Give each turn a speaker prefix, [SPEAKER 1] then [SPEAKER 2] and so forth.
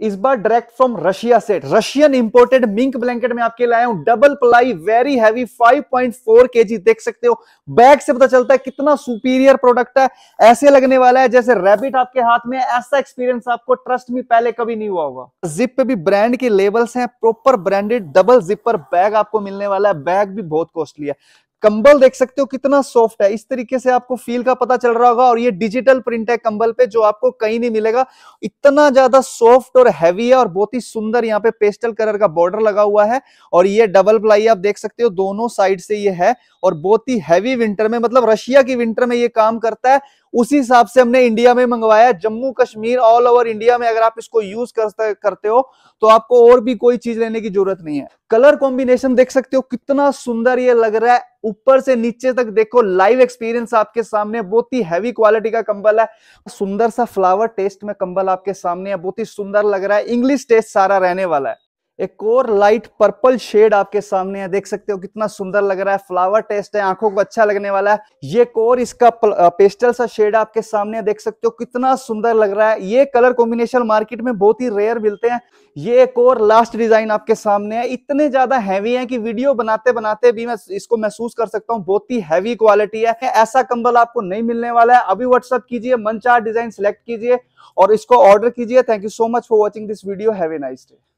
[SPEAKER 1] इस बार direct from Russia से रशियन इंपोर्टेड मिंक ब्लैंकेट में आपके लाया हूं double ply very heavy 5.4 KG देख सकते हो बैग से पता चलता है कितना सुपीरियर प्रोडक्ट है ऐसे लगने वाला है जैसे रैबिट आपके हाथ में ऐसा एक्सपीरियंस आपको ट्रस्ट में पहले कभी नहीं हुआ होगा जिप पे भी ब्रांड के लेबल्स हैं proper branded double zipper bag आपको मिलने वाला है बैग भी बहुत कॉस्टली है कंबल देख सकते हो कितना सॉफ्ट है इस तरीके से आपको फील का पता चल रहा होगा और ये डिजिटल प्रिंट है कंबल पे जो आपको कहीं नहीं मिलेगा इतना ज्यादा सॉफ्ट और हैवी है और बहुत ही सुंदर यहाँ पे पेस्टल कलर का बॉर्डर लगा हुआ है और ये डबल प्लाई आप देख सकते हो दोनों साइड से ये है और बहुत ही हैवी विंटर में मतलब रशिया की विंटर में ये काम करता है उसी हिसाब से हमने इंडिया में मंगवाया Jammu Kashmir all over India में अगर आप इसको यूज कर, करते हो तो आपको और भी कोई चीज लेने की जरूरत नहीं है कलर कॉम्बिनेशन देख सकते हो कितना सुंदर ये लग रहा है ऊपर से नीचे तक देखो लाइव एक्सपीरियंस आपके सामने बहुत ही हैवी क्वालिटी का कंबल है सुंदर सा फ्लावर टेस्ट में कंबल आपके सामने है बहुत ही सुंदर लग रहा है इंग्लिश टेस्ट सारा रहने वाला है एक और लाइट पर्पल शेड आपके सामने है देख सकते हो कितना सुंदर लग रहा है फ्लावर टेस्ट है आंखों को अच्छा लगने वाला है ये कोर इसका पेस्टल सा शेड आपके सामने है देख सकते हो कितना सुंदर लग रहा है ये कलर कॉम्बिनेशन मार्केट में बहुत ही रेयर मिलते हैं ये एक और लास्ट डिजाइन आपके सामने है इतने ज्यादा हैवी है कि वीडियो बनाते बनाते भी मैं इसको महसूस कर सकता हूँ बहुत ही हैवी क्वालिटी है ऐसा कंबल आपको नहीं मिलने वाला है अभी व्हाट्सअप कीजिए मन चार डिजाइन सिलेक्ट कीजिए और इसको ऑर्डर कीजिए thank you so much for watching this video have a nice day